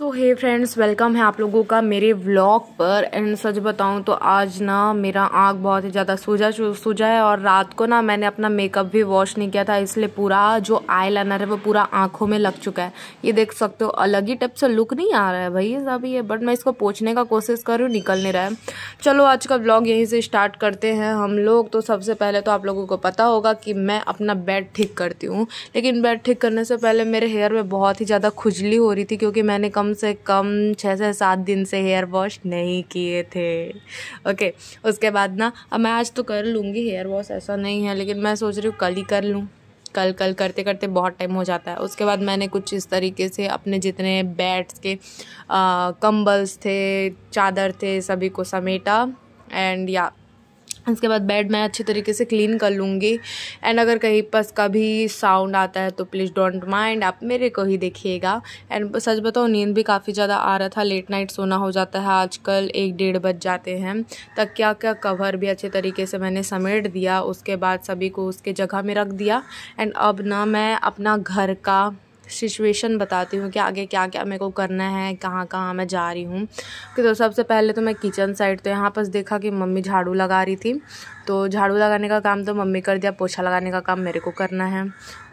सो हे friends welcome है आप लोगों का मेरे व्लॉग पर एंड सच बताऊं तो आज ना मेरा आँख बहुत ही ज़्यादा सूजा सूजा है और रात को ना मैंने अपना मेकअप भी वॉश नहीं किया था इसलिए पूरा जो आई लाइनर है वो पूरा आँखों में लग चुका है ये देख सकते हो अलग ही टाइप से लुक नहीं आ रहा है भाई साहब ये बट मैं इसको पोछने का कोशिश कर रही हूँ निकल नहीं रहा है चलो आज का ब्लॉग यहीं से स्टार्ट करते हैं हम लोग तो सबसे पहले तो आप लोगों को पता होगा कि मैं अपना बेड ठीक करती हूँ लेकिन बेड ठीक करने से पहले मेरे हेयर में बहुत ही ज़्यादा खुजली हो रही थी क्योंकि मैंने कम से कम छः से सात दिन से हेयर वॉश नहीं किए थे ओके उसके बाद ना अब मैं आज तो कर लूँगी हेयर वॉश ऐसा नहीं है लेकिन मैं सोच रही हूँ कल ही कर लूँ कल कल करते करते बहुत टाइम हो जाता है उसके बाद मैंने कुछ इस तरीके से अपने जितने बेड्स के आ, कंबल्स थे चादर थे सभी को समेटा एंड या इसके बाद बेड मैं अच्छे तरीके से क्लीन कर लूँगी एंड अगर कहीं पर का भी साउंड आता है तो प्लीज़ डोंट माइंड आप मेरे को ही देखिएगा एंड सच बताओ नींद भी काफ़ी ज़्यादा आ रहा था लेट नाइट सोना हो जाता है आजकल एक डेढ़ बज जाते हैं तक क्या क्या कवर भी अच्छे तरीके से मैंने समेट दिया उसके बाद सभी को उसके जगह में रख दिया एंड अब ना मैं अपना घर का सिचुएशन बताती हूँ कि आगे क्या क्या मेरे को करना है कहाँ कहाँ मैं जा रही हूँ कि तो सबसे पहले तो मैं किचन साइड तो यहाँ पर देखा कि मम्मी झाड़ू लगा रही थी तो झाड़ू लगाने का काम तो मम्मी कर दिया पोछा लगाने का काम मेरे को करना है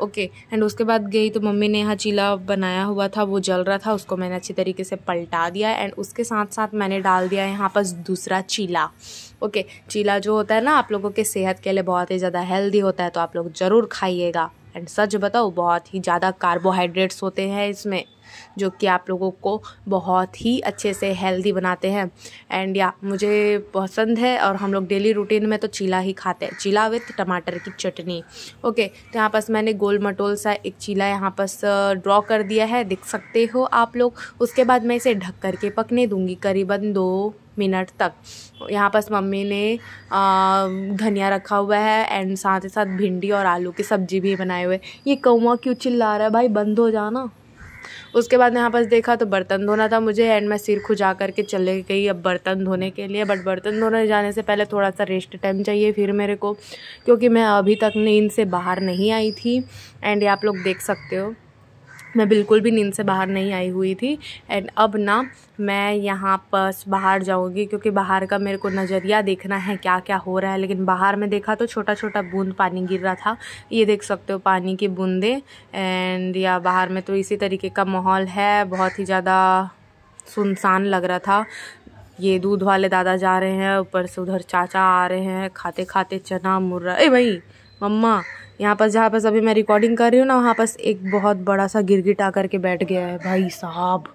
ओके एंड उसके बाद गई तो मम्मी ने यहाँ चीला बनाया हुआ था वो जल रहा था उसको मैंने अच्छी तरीके से पलटा दिया एंड उसके साथ साथ मैंने डाल दिया यहाँ पर दूसरा चीला ओके चीला जो होता है ना आप लोगों के सेहत के लिए बहुत ही ज़्यादा हेल्दी होता है तो आप लोग ज़रूर खाइएगा एंड सच बताओ बहुत ही ज़्यादा कार्बोहाइड्रेट्स होते हैं इसमें जो कि आप लोगों को बहुत ही अच्छे से हेल्दी बनाते हैं एंड या मुझे पसंद है और हम लोग डेली रूटीन में तो चीला ही खाते हैं चीला विथ टमाटर की चटनी ओके तो यहाँ पर मैंने गोल मटोल सा एक चीला यहाँ पर ड्रॉ कर दिया है देख सकते हो आप लोग उसके बाद मैं इसे ढक करके पकने दूँगी करीबन दो मिनट तक यहाँ पास मम्मी ने धनिया रखा हुआ है एंड साथ ही साथ भिंडी और आलू की सब्जी भी बनाए हुए ये कौवा क्यों चिल्ला रहा है भाई बंद हो जाना उसके बाद यहाँ पास देखा तो बर्तन धोना था मुझे एंड मैं सिर खुजा करके चले गई अब बर्तन धोने के लिए बट बर्तन धोने जाने से पहले थोड़ा सा रेस्ट टाइम चाहिए फिर मेरे को क्योंकि मैं अभी तक नींद से बाहर नहीं आई थी एंड ये आप लोग देख सकते हो मैं बिल्कुल भी नींद से बाहर नहीं आई हुई थी एंड अब ना मैं यहाँ पर बाहर जाऊँगी क्योंकि बाहर का मेरे को नज़रिया देखना है क्या क्या हो रहा है लेकिन बाहर में देखा तो छोटा छोटा बूंद पानी गिर रहा था ये देख सकते हो पानी की बूंदें एंड या बाहर में तो इसी तरीके का माहौल है बहुत ही ज़्यादा सुनसान लग रहा था ये दूध वाले दादा जा रहे हैं ऊपर से उधर चाचा आ रहे हैं खाते खाते चना मुर्रा ए भाई मम्मा यहाँ पर जहाँ पर अभी मैं रिकॉर्डिंग कर रही हूँ ना वहाँ पर एक बहुत बड़ा सा गिरगिट आकर के बैठ गया है भाई साहब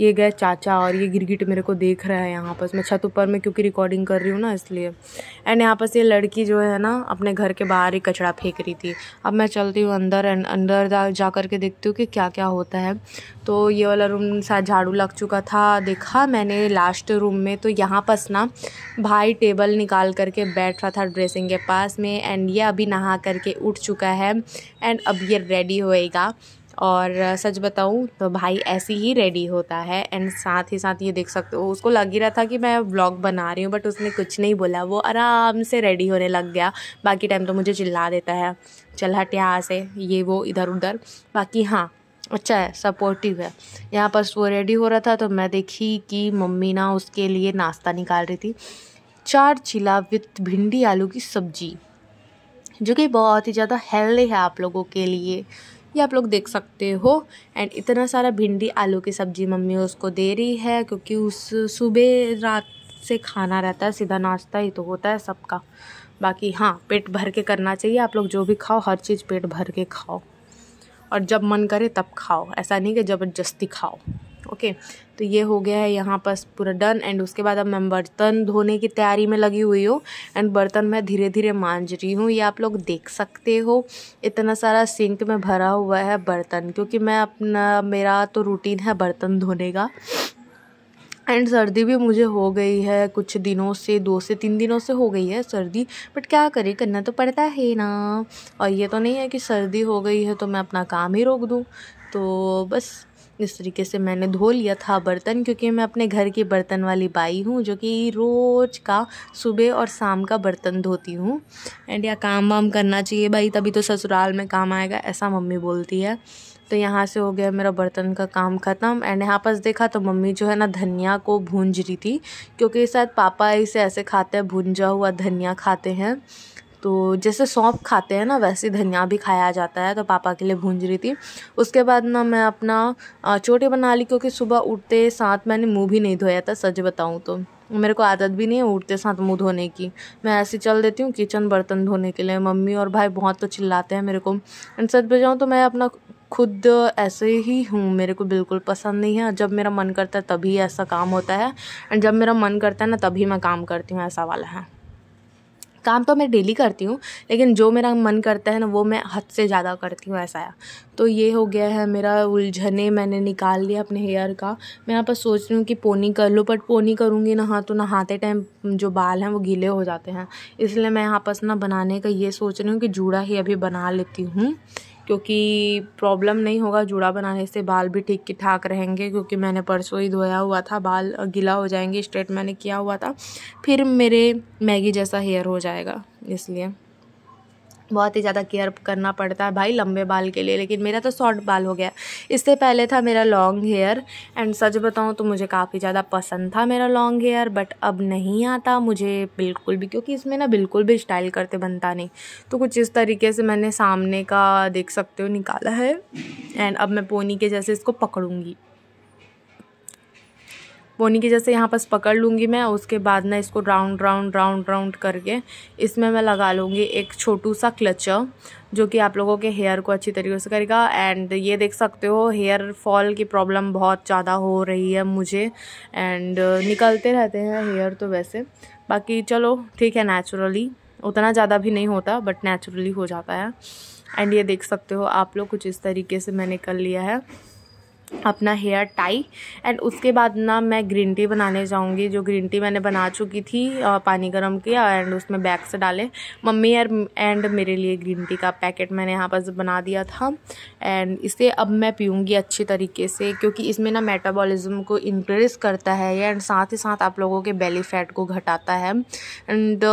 ये गए चाचा और ये गिरगिट मेरे को देख रहा है यहाँ पर मैं छत ऊपर में क्योंकि रिकॉर्डिंग कर रही हूँ ना इसलिए एंड यहाँ पर ये लड़की जो है ना अपने घर के बाहर ही कचरा फेंक रही थी अब मैं चलती हूँ अंदर एंड अंदर जा, जा कर के देखती हूँ कि क्या क्या होता है तो ये वाला रूम शायद झाड़ू लग चुका था देखा मैंने लास्ट रूम में तो यहाँ पर ना भाई टेबल निकाल करके बैठ रहा था ड्रेसिंग के पास में एंड ये अभी नहा करके उठ चुका है एंड अब ये रेडी होएगा और सच बताऊँ तो भाई ऐसे ही रेडी होता है एंड साथ ही साथ ये देख सकते हो उसको लग ही रहा था कि मैं ब्लॉग बना रही हूँ बट उसने कुछ नहीं बोला वो आराम से रेडी होने लग गया बाकी टाइम तो मुझे चिल्ला देता है चल हट यहाँ से ये वो इधर उधर बाकी हाँ अच्छा है सपोर्टिव है यहाँ पर वो रेडी हो रहा था तो मैं देखी कि मम्मी ना उसके लिए नाश्ता निकाल रही थी चार चिला विथ भिंडी आलू की सब्जी जो कि बहुत ही ज़्यादा हेल्दी है आप लोगों के लिए ये आप लोग देख सकते हो एंड इतना सारा भिंडी आलू की सब्ज़ी मम्मी उसको दे रही है क्योंकि उस सुबह रात से खाना रहता है सीधा नाश्ता ही तो होता है सबका बाकी हाँ पेट भर के करना चाहिए आप लोग जो भी खाओ हर चीज़ पेट भर के खाओ और जब मन करे तब खाओ ऐसा नहीं कि ज़बरदस्ती खाओ ओके तो ये हो गया है यहाँ पर पूरा डन एंड उसके बाद अब मैं बर्तन धोने की तैयारी में लगी हुई हूँ एंड बर्तन मैं धीरे धीरे मांझ रही हूँ ये आप लोग देख सकते हो इतना सारा सिंक में भरा हुआ है बर्तन क्योंकि मैं अपना मेरा तो रूटीन है बर्तन धोने का एंड सर्दी भी मुझे हो गई है कुछ दिनों से दो से तीन दिनों से हो गई है सर्दी बट क्या करें करना तो पड़ता है ना और ये तो नहीं है कि सर्दी हो गई है तो मैं अपना काम ही रोक दूँ तो बस इस तरीके से मैंने धो लिया था बर्तन क्योंकि मैं अपने घर की बर्तन वाली बाई हूँ जो कि रोज़ का सुबह और शाम का बर्तन धोती हूँ एंड या काम वाम करना चाहिए भाई तभी तो ससुराल में काम आएगा ऐसा मम्मी बोलती है तो यहाँ से हो गया मेरा बर्तन का काम ख़त्म एंड यहाँ पास देखा तो मम्मी जो है ना धनिया को भूंज रही थी क्योंकि शायद पापा इसे ऐसे खाते हैं भूंजा हुआ धनिया खाते हैं तो जैसे सौंप खाते हैं ना वैसे धनिया भी खाया जाता है तो पापा के लिए भूंज रही थी उसके बाद ना मैं अपना चोटी बना ली क्योंकि सुबह उठते साथ मैंने मुँह भी नहीं धोया था सच बताऊँ तो मेरे को आदत भी नहीं है उठते साथ मुंह धोने की मैं ऐसे चल देती हूँ किचन बर्तन धोने के लिए मम्मी और भाई बहुत तो चिल्लाते हैं मेरे को एंड सच बजाऊँ तो मैं अपना खुद ऐसे ही हूँ मेरे को बिल्कुल पसंद नहीं है जब मेरा मन करता है तभी ऐसा काम होता है एंड जब मेरा मन करता है ना तभी मैं काम करती हूँ ऐसा वाला है काम तो मैं डेली करती हूँ लेकिन जो मेरा मन करता है ना वो मैं हद से ज़्यादा करती हूँ ऐसा तो ये हो गया है मेरा उलझने मैंने निकाल लिया अपने हेयर का मैं यहाँ पर सोच रही हूँ कि पोनी कर लो बट पोनी करूँगी नहा तो नहाते टाइम जो बाल हैं वो गीले हो जाते हैं इसलिए मैं यहाँ पर ना बनाने का ये सोच रही हूँ कि जूड़ा ही अभी बना लेती हूँ क्योंकि प्रॉब्लम नहीं होगा जूड़ा बनाने से बाल भी ठीक ठाक रहेंगे क्योंकि मैंने परसों ही धोया हुआ था बाल गीला हो जाएंगे स्ट्रेट मैंने किया हुआ था फिर मेरे मैगी जैसा हेयर हो जाएगा इसलिए बहुत ही ज़्यादा केयर करना पड़ता है भाई लंबे बाल के लिए लेकिन मेरा तो शॉर्ट बाल हो गया इससे पहले था मेरा लॉन्ग हेयर एंड सच बताऊँ तो मुझे काफ़ी ज़्यादा पसंद था मेरा लॉन्ग हेयर बट अब नहीं आता मुझे बिल्कुल भी क्योंकि इसमें ना बिल्कुल भी स्टाइल करते बनता नहीं तो कुछ इस तरीके से मैंने सामने का देख सकते हो निकाला है एंड अब मैं पोनी के जैसे इसको पकड़ूँगी पोनी की जैसे यहाँ पास पकड़ लूँगी मैं उसके बाद ना इसको राउंड राउंड राउंड राउंड करके इसमें मैं लगा लूँगी एक छोटू सा क्लचर जो कि आप लोगों के हेयर को अच्छी तरीके से करेगा एंड ये देख सकते हो हेयर फॉल की प्रॉब्लम बहुत ज़्यादा हो रही है मुझे एंड निकलते रहते हैं हेयर तो वैसे बाकी चलो ठीक है नेचुरली उतना ज़्यादा भी नहीं होता बट नेचुरली हो जाता है एंड ये देख सकते हो आप लोग कुछ इस तरीके से मैंने कर लिया है अपना हेयर टाई एंड उसके बाद ना मैं ग्रीन टी बनाने जाऊँगी जो ग्रीन टी मैंने बना चुकी थी पानी गर्म किया एंड उसमें बैग से डाले मम्मी एंड मेरे लिए ग्रीन टी का पैकेट मैंने यहाँ पर बना दिया था एंड इसे अब मैं पीऊँगी अच्छी तरीके से क्योंकि इसमें ना मेटाबॉलिज्म को इंक्रीज करता है एंड साथ ही साथ आप लोगों के बेली फैट को घटाता है एंड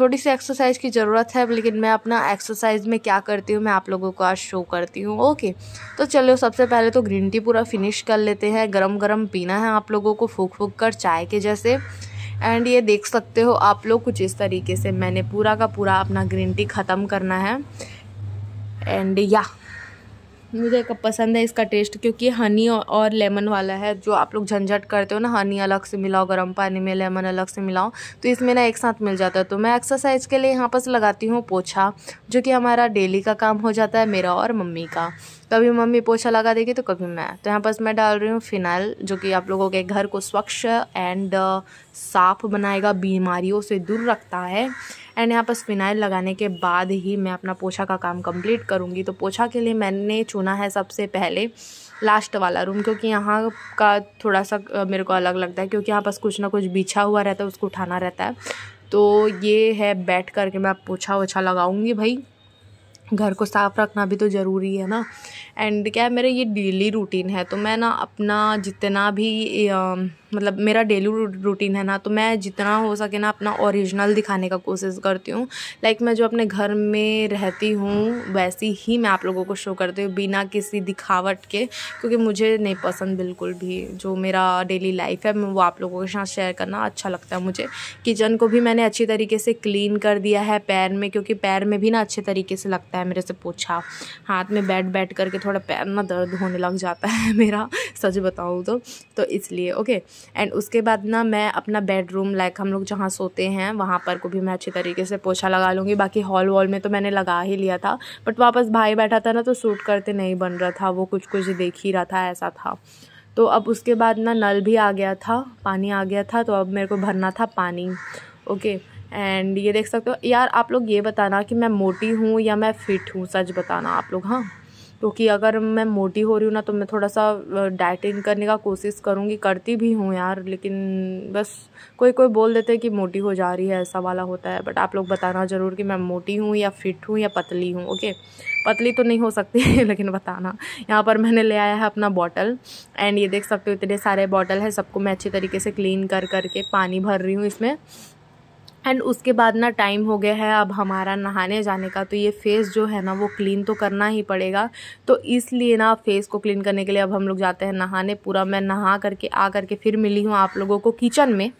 थोड़ी सी एक्सरसाइज की ज़रूरत है लेकिन मैं अपना एक्सरसाइज में क्या करती हूँ मैं आप लोगों को आज शो करती हूँ ओके तो चलो सबसे पहले तो ग्रीन टी पूरा फिनिश कर लेते हैं गरम गरम पीना है आप लोगों को फूक फूक कर चाय के जैसे एंड ये देख सकते हो आप लोग कुछ इस तरीके से मैंने पूरा का पूरा अपना ग्रीन टी ख़त्म करना है एंड या मुझे पसंद है इसका टेस्ट क्योंकि हनी और लेमन वाला है जो आप लोग झंझट करते हो ना हनी अलग से मिलाओ गर्म पानी में लेमन अलग से मिलाओ तो इसमें ना एक साथ मिल जाता है तो मैं एक्सरसाइज के लिए यहाँ पर लगाती हूँ पोछा जो कि हमारा डेली का काम हो जाता है मेरा और मम्मी का कभी मम्मी पोछा लगा देगी तो कभी मैं तो यहाँ पर मैं डाल रही हूँ फिनाइल जो कि आप लोगों के घर को स्वच्छ एंड साफ बनाएगा बीमारियों से दूर रखता है एंड यहाँ पर फिनाइल लगाने के बाद ही मैं अपना पोछा का काम कंप्लीट करूँगी तो पोछा के लिए मैंने चुना है सबसे पहले लास्ट वाला रूम क्योंकि यहाँ का थोड़ा सा मेरे को अलग लगता है क्योंकि यहाँ पास कुछ ना कुछ बिछा हुआ रहता है उसको उठाना रहता है तो ये है बैठ कर के मैं पोछा वोछा लगाऊँगी भाई घर को साफ़ रखना भी तो ज़रूरी है ना एंड क्या है मेरा ये डेली रूटीन है तो मैं ना अपना जितना भी मतलब मेरा डेली रूटीन है ना तो मैं जितना हो सके ना अपना ओरिजिनल दिखाने का कोशिश करती हूँ लाइक like मैं जो अपने घर में रहती हूँ वैसी ही मैं आप लोगों को शो करती हूँ बिना किसी दिखावट के क्योंकि मुझे नहीं पसंद बिल्कुल भी जो मेरा डेली लाइफ है वो आप लोगों के साथ शेयर करना अच्छा लगता है मुझे किचन को भी मैंने अच्छी तरीके से क्लीन कर दिया है पैर में क्योंकि पैर में भी ना अच्छे तरीके से लगता है मेरे से पूछा हाथ में बैठ बैठ करके थोड़ा पैर ना दर्द होने लग जाता है मेरा सच बताऊँ तो तो इसलिए ओके एंड उसके बाद ना मैं अपना बेडरूम लाइक हम लोग जहाँ सोते हैं वहाँ पर को भी मैं अच्छी तरीके से पोछा लगा लूँगी बाकी हॉल वॉल में तो मैंने लगा ही लिया था बट वापस भाई बैठा था ना तो सूट करते नहीं बन रहा था वो कुछ कुछ देख ही रहा था ऐसा था तो अब उसके बाद ना नल भी आ गया था पानी आ गया था तो अब मेरे को भरना था पानी ओके एंड ये देख सकते हो यार आप लोग ये बताना कि मैं मोटी हूँ या मैं फ़िट हूँ सच बताना आप लोग हाँ क्योंकि अगर मैं मोटी हो रही हूँ ना तो मैं थोड़ा सा डाइटिंग करने का कोशिश करूँगी करती भी हूँ यार लेकिन बस कोई कोई बोल देते हैं कि मोटी हो जा रही है ऐसा वाला होता है बट आप लोग बताना ज़रूर कि मैं मोटी हूँ या फिट हूँ या पतली हूँ ओके पतली तो नहीं हो सकती लेकिन बताना यहाँ पर मैंने ले आया है अपना बॉटल एंड ये देख सकते हो इतने सारे बॉटल है सबको मैं अच्छे तरीके से क्लीन कर करके पानी भर रही हूँ इसमें एंड उसके बाद ना टाइम हो गया है अब हमारा नहाने जाने का तो ये फेस जो है ना वो क्लीन तो करना ही पड़ेगा तो इसलिए ना फेस को क्लीन करने के लिए अब हम लोग जाते हैं नहाने पूरा मैं नहा करके आ करके फिर मिली हूँ आप लोगों को किचन में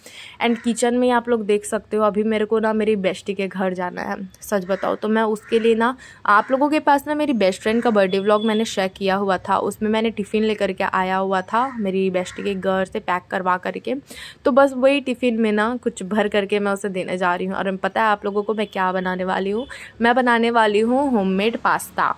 एंड किचन में आप लोग देख सकते हो अभी मेरे को ना मेरी बेस्टी के घर जाना है सच बताओ तो मैं उसके लिए ना आप लोगों के पास ना मेरी बेस्ट फ्रेंड का बर्थडे व्लॉग मैंने शेयर किया हुआ था उसमें मैंने टिफ़िन ले के आया हुआ था मेरी बेस्टी के घर से पैक करवा करके तो बस वही टिफ़िन में ना कुछ भर करके मैं उसे देना बनाने जा रही हूँ और पता है आप लोगों को मैं क्या बनाने वाली हूँ मैं बनाने वाली हूँ होममेड पास्ता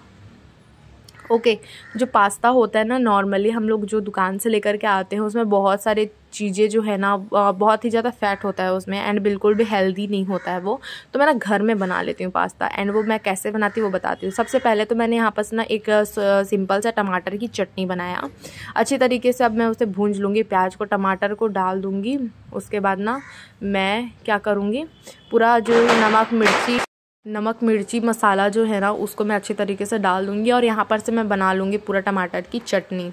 ओके जो पास्ता होता है ना नॉर्मली हम लोग जो दुकान से लेकर के आते हैं उसमें बहुत सारे चीज़ें जो है ना बहुत ही ज़्यादा फैट होता है उसमें एंड बिल्कुल भी हेल्दी नहीं होता है वो तो मैं ना घर में बना लेती हूँ पास्ता एंड वो मैं कैसे बनाती हूँ वो बताती हूँ सबसे पहले तो मैंने यहाँ पर ना एक सिंपल सा टमाटर की चटनी बनाया अच्छी तरीके से अब मैं उसे भूंज लूँगी प्याज को टमाटर को डाल दूँगी उसके बाद ना मैं क्या करूँगी पूरा जो नमक मिर्ची नमक मिर्ची मसाला जो है ना उसको मैं अच्छे तरीके से डाल दूँगी और यहाँ पर से मैं बना लूँगी पूरा टमाटर की चटनी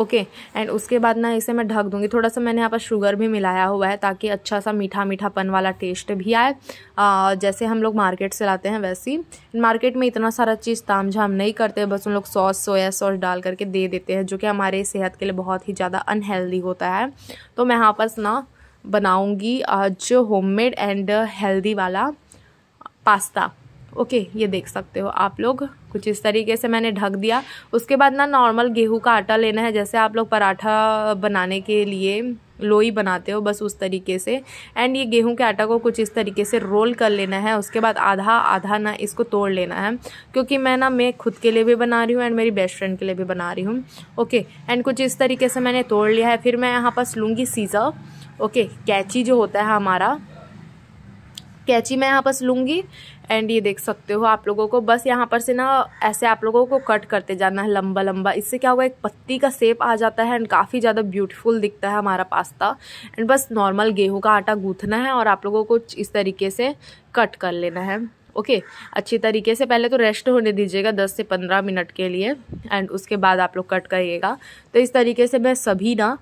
ओके एंड उसके बाद ना इसे मैं ढक दूँगी थोड़ा सा मैंने यहाँ पर शुगर भी मिलाया हुआ है ताकि अच्छा सा मीठा मीठापन वाला टेस्ट भी आए आ, जैसे हम लोग मार्केट से लाते हैं वैसी मार्केट में इतना सारा चीज़ ताम झाम नहीं करते बस उन लोग सॉस सोया सॉस डाल करके दे देते हैं जो कि हमारे सेहत के लिए बहुत ही ज़्यादा अनहेल्दी होता है तो मैं यहाँ पर ना बनाऊँगी आज होममेड एंड हेल्दी वाला पास्ता ओके okay, ये देख सकते हो आप लोग कुछ इस तरीके से मैंने ढक दिया उसके बाद ना नॉर्मल गेहूं का आटा लेना है जैसे आप लोग पराठा बनाने के लिए लोई बनाते हो बस उस तरीके से एंड ये गेहूं के आटा को कुछ इस तरीके से रोल कर लेना है उसके बाद आधा आधा ना इसको तोड़ लेना है क्योंकि मैं ना मैं खुद के लिए भी बना रही हूँ एंड मेरी बेस्ट फ्रेंड के लिए भी बना रही हूँ ओके एंड कुछ इस तरीके से मैंने तोड़ लिया है फिर मैं यहाँ पास लूँगी सीज़ा ओके कैची जो होता है हमारा कैची मैं यहाँ पर लूँगी एंड ये देख सकते हो आप लोगों को बस यहाँ पर से ना ऐसे आप लोगों को कट करते जाना है लंबा लंबा इससे क्या होगा एक पत्ती का सेप आ जाता है एंड काफ़ी ज़्यादा ब्यूटीफुल दिखता है हमारा पास्ता एंड बस नॉर्मल गेहूं का आटा गूँथना है और आप लोगों को इस तरीके से कट कर लेना है ओके okay, अच्छी तरीके से पहले तो रेस्ट होने दीजिएगा 10 से 15 मिनट के लिए एंड उसके बाद आप लोग कट करिएगा तो इस तरीके से मैं सभी ना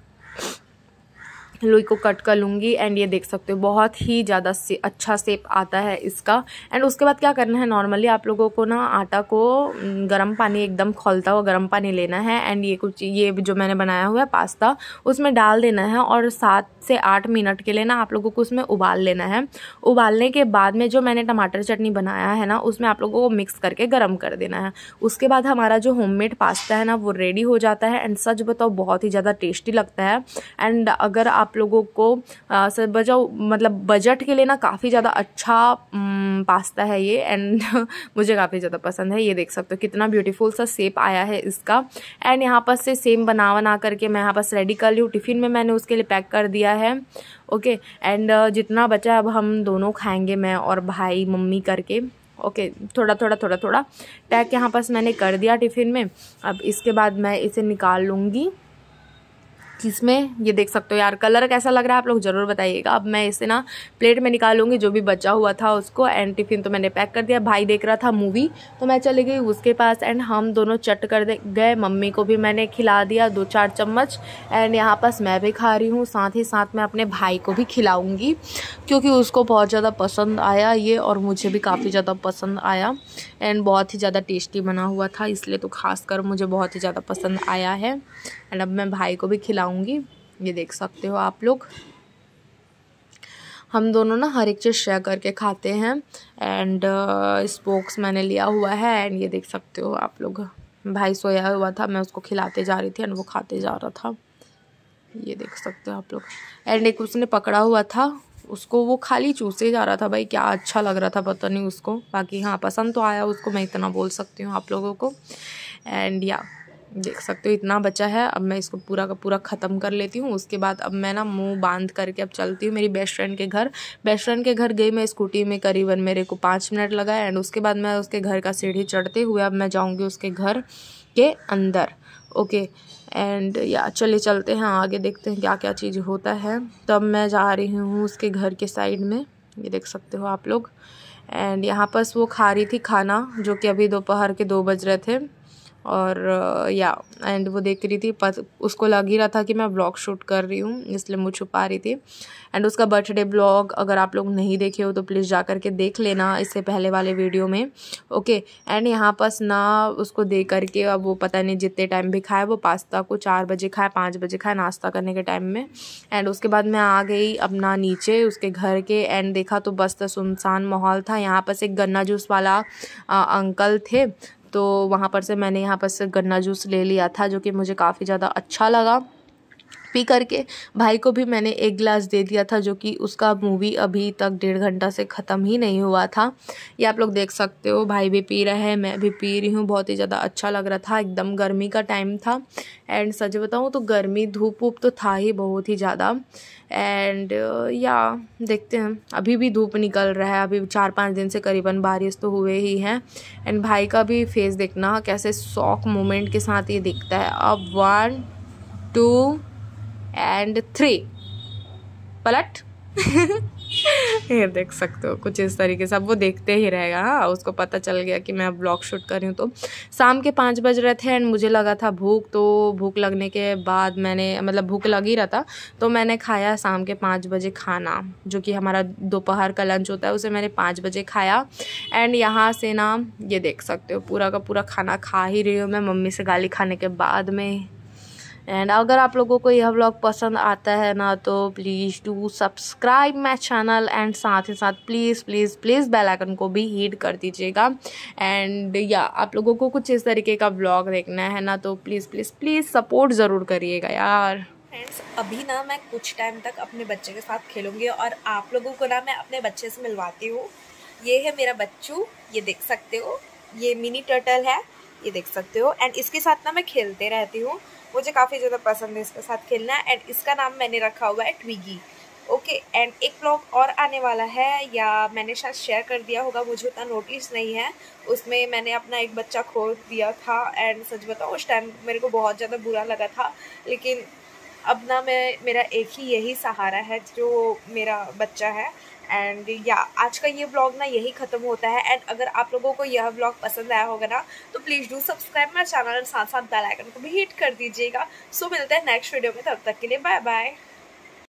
लुई को कट कर लूँगी एंड ये देख सकते हो बहुत ही ज़्यादा से अच्छा सेप आता है इसका एंड उसके बाद क्या करना है नॉर्मली आप लोगों को ना आटा को गर्म पानी एकदम खोलता हुआ गर्म पानी लेना है एंड ये कुछ ये जो मैंने बनाया हुआ है पास्ता उसमें डाल देना है और सात से आठ मिनट के लिए ना आप लोगों को उसमें उबाल लेना है उबालने के बाद में जो मैंने टमाटर चटनी बनाया है ना उसमें आप लोगों को मिक्स करके गर्म कर देना है उसके बाद हमारा जो होम पास्ता है ना वो रेडी हो जाता है एंड सच बताओ बहुत ही ज़्यादा टेस्टी लगता है एंड अगर आप आप लोगों को सर बजाओ मतलब बजट के लिए ना काफ़ी ज़्यादा अच्छा पास्ता है ये एंड मुझे काफ़ी ज़्यादा पसंद है ये देख सकते हो कितना ब्यूटीफुल सा सेप आया है इसका एंड यहाँ पर से सेम बना बना करके मैं यहाँ पास रेडी कर ली हूँ टिफ़िन में मैंने उसके लिए पैक कर दिया है ओके एंड uh, जितना बचा अब हम दोनों खाएंगे मैं और भाई मम्मी करके ओके okay, थोड़ा थोड़ा थोड़ा थोड़ा पैक यहाँ पास मैंने कर दिया टिफ़िन में अब इसके बाद मैं इसे निकाल लूँगी जिसमें ये देख सकते हो यार कलर कैसा लग रहा है आप लोग ज़रूर बताइएगा अब मैं इसे ना प्लेट में निकालूंगी जो भी बचा हुआ था उसको एंड टिफिन तो मैंने पैक कर दिया भाई देख रहा था मूवी तो मैं चली गई उसके पास एंड हम दोनों चट कर गए मम्मी को भी मैंने खिला दिया दो चार चम्मच एंड यहाँ पास मैं भी खा रही हूँ साथ ही साथ मैं अपने भाई को भी खिलाऊँगी क्योंकि उसको बहुत ज़्यादा पसंद आया ये और मुझे भी काफ़ी ज़्यादा पसंद आया एंड बहुत ही ज़्यादा टेस्टी बना हुआ था इसलिए तो खास मुझे बहुत ही ज़्यादा पसंद आया है एंड अब मैं भाई को भी खिलाऊँ बताऊँगी ये देख सकते हो आप लोग हम दोनों ना हर एक चीज़ शेयर करके खाते हैं एंड स्पोक्स uh, मैंने लिया हुआ है एंड ये देख सकते हो आप लोग भाई सोया हुआ था मैं उसको खिलाते जा रही थी एंड वो खाते जा रहा था ये देख सकते हो आप लोग एंड एक उसने पकड़ा हुआ था उसको वो खाली चूसे जा रहा था भाई क्या अच्छा लग रहा था पता नहीं उसको बाकी हाँ पसंद तो आया उसको मैं इतना बोल सकती हूँ आप लोगों को एंड या yeah. देख सकते हो इतना बचा है अब मैं इसको पूरा का पूरा ख़त्म कर लेती हूँ उसके बाद अब मैं ना मुंह बांध करके अब चलती हूँ मेरी बेस्ट फ्रेंड के घर बेस्ट फ्रेंड के घर गई मैं स्कूटी में करीबन मेरे को पाँच मिनट लगा एंड उसके बाद मैं उसके घर का सीढ़ी चढ़ते हुए अब मैं जाऊँगी उसके घर के अंदर ओके एंड या चले चलते हैं आगे देखते हैं क्या क्या चीज़ होता है तब मैं जा रही हूँ उसके घर के साइड में ये देख सकते हो आप लोग एंड यहाँ पर वो खा रही थी खाना जो कि अभी दोपहर के दो बज रहे थे और या uh, एंड वो देख रही थी पर उसको लग ही रहा था कि मैं ब्लॉग शूट कर रही हूँ इसलिए मुझ छुपा रही थी एंड उसका बर्थडे ब्लॉग अगर आप लोग नहीं देखे हो तो प्लीज़ जा करके देख लेना इससे पहले वाले वीडियो में ओके एंड यहाँ पास ना उसको दे करके अब वो पता नहीं जितने टाइम भी खाए वो पास्ता को चार बजे खाए पाँच बजे खाए नाश्ता करने के टाइम में एंड उसके बाद मैं आ गई अपना नीचे उसके घर के एंड देखा तो बस तो सुनसान माहौल था यहाँ पास एक गन्ना जूस वाला आ, uh, अंकल थे तो वहाँ पर से मैंने यहाँ पर से गन्ना जूस ले लिया था जो कि मुझे काफ़ी ज़्यादा अच्छा लगा पी करके भाई को भी मैंने एक गिलास दे दिया था जो कि उसका मूवी अभी तक डेढ़ घंटा से ख़त्म ही नहीं हुआ था ये आप लोग देख सकते हो भाई भी पी रहा है मैं भी पी रही हूँ बहुत ही ज़्यादा अच्छा लग रहा था एकदम गर्मी का टाइम था एंड सच बताऊँ तो गर्मी धूप वूप तो था ही बहुत ही ज़्यादा एंड या देखते हैं अभी भी धूप निकल रहा है अभी चार पाँच दिन से करीबन बारिश तो हुए ही हैं एंड भाई का भी फेस देखना कैसे शॉक मोमेंट के साथ ये दिखता है अब वन टू एंड थ्री पलट ये देख सकते हो कुछ इस तरीके से अब वो देखते ही रहेगा हाँ उसको पता चल गया कि मैं ब्लॉग शूट कर रही हूँ तो शाम के पाँच बज रहे थे एंड मुझे लगा था भूख तो भूख लगने के बाद मैंने मतलब भूख लग ही रहा था तो मैंने खाया शाम के पाँच बजे खाना जो कि हमारा दोपहर का लंच होता है उसे मैंने पाँच बजे खाया एंड यहाँ से ना ये देख सकते हो पूरा का पूरा खाना खा ही रही हूँ मैं मम्मी से गाली खाने के बाद में एंड अगर आप लोगों को यह ब्लॉग पसंद आता है ना तो please do subscribe my channel and साथ ही साथ please please please bell icon को भी हीट कर दीजिएगा एंड या आप लोगों को कुछ इस तरीके का ब्लॉग देखना है ना तो प्लीज़ प्लीज़ प्लीज़ सपोर्ट ज़रूर करिएगा यार फ्रेंड्स अभी ना मैं कुछ टाइम तक अपने बच्चे के साथ खेलूँगी और आप लोगों को ना मैं अपने बच्चे से मिलवाती हूँ ये है मेरा बच्चू ये देख सकते हो ये मिनी टर्टल है ये देख सकते हो एंड इसके साथ ना मैं खेलते रहती हूँ मुझे काफ़ी ज़्यादा पसंद है इसके साथ खेलना एंड इसका नाम मैंने रखा हुआ है ट्विगी ओके एंड एक ब्लॉग और आने वाला है या मैंने शायद शेयर कर दिया होगा मुझे उतना नोटिस नहीं है उसमें मैंने अपना एक बच्चा खो दिया था एंड सच बताऊँ उस टाइम मेरे को बहुत ज़्यादा बुरा लगा था लेकिन अब ना मैं मेरा एक ही यही सहारा है जो मेरा बच्चा है एंड या आज का ये ब्लॉग ना यही ख़त्म होता है एंड अगर आप लोगों को यह ब्लॉग पसंद आया होगा ना तो please do subscribe my channel और साथ साथ बेल आइकन को भी हिट कर दीजिएगा सो so, मिलते हैं नेक्स्ट वीडियो में तब तक के लिए बाय बाय